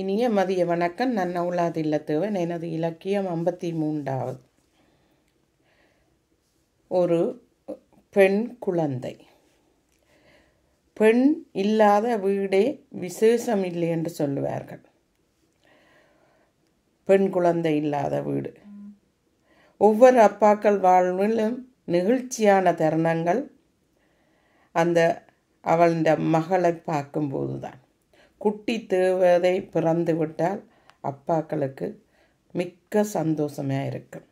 இனிய மதிய வணக்கம் நன் நவுலாது இல்லத்தேவன் எனது இலக்கியம் ஐம்பத்தி மூன்றாவது ஒரு பெண் குழந்தை பெண் இல்லாத வீடே விசேஷம் இல்லை என்று சொல்லுவார்கள் பெண் குழந்தை இல்லாத வீடு ஒவ்வொரு அப்பாக்கள் வாழ்விலும் நெகிழ்ச்சியான தருணங்கள் அந்த அவளின் மகளை பார்க்கும்போது தான் குட்டி தேவதை பிறந்து விட்டால் அப்பாக்களுக்கு மிக்க சந்தோஷமாக இருக்கும்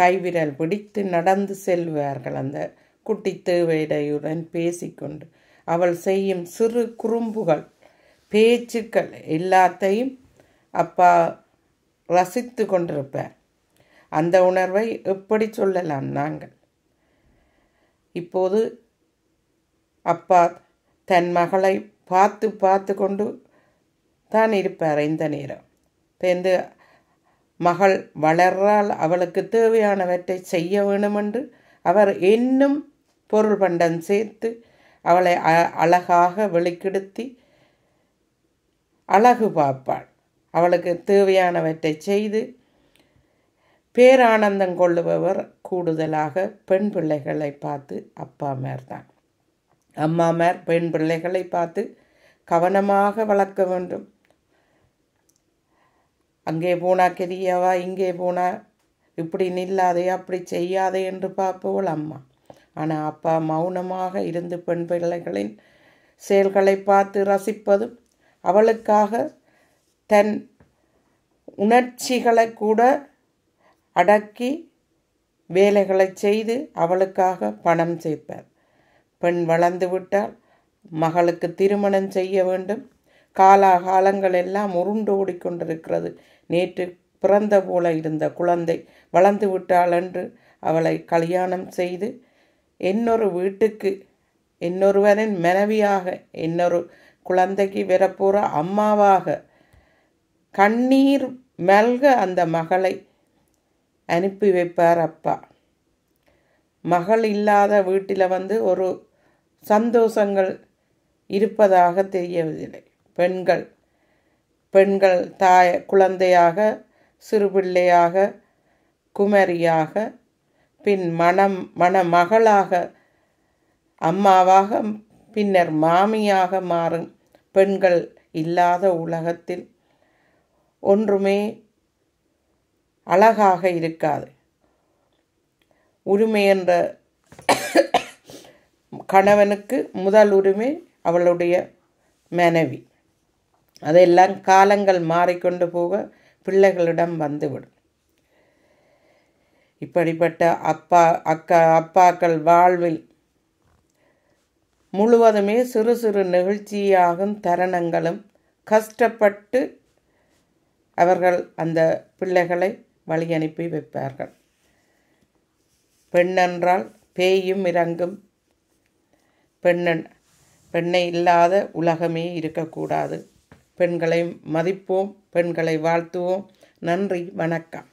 கைவிரல் பிடித்து நடந்து செல்வார்கள் அந்த குட்டி தேவையுடன் பேசிக்கொண்டு அவள் செய்யும் சிறு குறும்புகள் பேச்சுக்கள் எல்லாத்தையும் அப்பா ரசித்து கொண்டிருப்பார் அந்த உணர்வை எப்படி சொல்லலாம் நாங்கள் இப்போது அப்பா தன் மகளை பார்த்து பார்த்து கொண்டு தான் இருப்பார் இந்த நேரம் இப்போ இந்த மகள் வளர்றால் அவளுக்கு தேவையானவற்றை செய்ய வேணுமென்று அவர் இன்னும் பொருள் பண்டம் சேர்த்து அவளை அழகாக வெளிக்கெடுத்தி அழகு பார்ப்பாள் அவளுக்கு தேவையானவற்றை செய்து பேரானந்தம் கொள்ளுபவர் கூடுதலாக பெண் பிள்ளைகளை பார்த்து அப்பா மேர்தான் அம்மாமார் பெண் பிள்ளைகளை பார்த்து கவனமாக வளர்க்க வேண்டும் அங்கே போனா கெரியாவா இங்கே போனா இப்படி நில்லாதே அப்படி செய்யாதே என்று பார்ப்பவள் அம்மா ஆனால் அப்பா மௌனமாக இருந்து பெண் பிள்ளைகளின் செயல்களை பார்த்து ரசிப்பதும் அவளுக்காக தன் உணர்ச்சிகளை கூட அடக்கி வேலைகளை செய்து அவளுக்காக பணம் சேர்ப்பார் பெண் வளர்ந்து விட்டால் மகளுக்கு திருமணம் செய்ய வேண்டும் காலாகாலங்கள் எல்லாம் உருண்டு ஓடிக்கொண்டிருக்கிறது நேற்று பிறந்த போல இருந்த குழந்தை வளர்ந்து விட்டாள் என்று அவளை கல்யாணம் செய்து இன்னொரு வீட்டுக்கு இன்னொருவரின் மனைவியாக இன்னொரு குழந்தைக்கு வரப்போற அம்மாவாக கண்ணீர் மல்க அந்த மகளை அனுப்பி வைப்பார் அப்பா மகள் இல்லாத வீட்டில் வந்து ஒரு சந்தோஷங்கள் இருப்பதாக தெரியவில்லை பெண்கள் பெண்கள் தாய் குழந்தையாக சிறுபிள்ளையாக குமரியாக பின் மணம் மணமகளாக அம்மாவாக பின்னர் மாமியாக மாறும் பெண்கள் இல்லாத உலகத்தில் ஒன்றுமே அழகாக இருக்காது உரிமை என்ற கணவனுக்கு முதல் உரிமை அவளுடைய மனைவி அதெல்லாம் காலங்கள் மாறிக்கொண்டு போக பிள்ளைகளிடம் வந்துவிடும் இப்படிப்பட்ட அப்பா அக்கா அப்பாக்கள் வாழ்வில் முழுவதுமே சிறு சிறு நிகழ்ச்சியாகும் தருணங்களும் கஷ்டப்பட்டு அவர்கள் அந்த பிள்ளைகளை வழி அனுப்பி வைப்பார்கள் பெண்ணென்றால் பேயும் இறங்கும் பெண்ணன் பெண்ணை இல்லாத உலகமே இருக்கக்கூடாது பெண்களை மதிப்போம் பெண்களை வாழ்த்துவோம் நன்றி வணக்கம்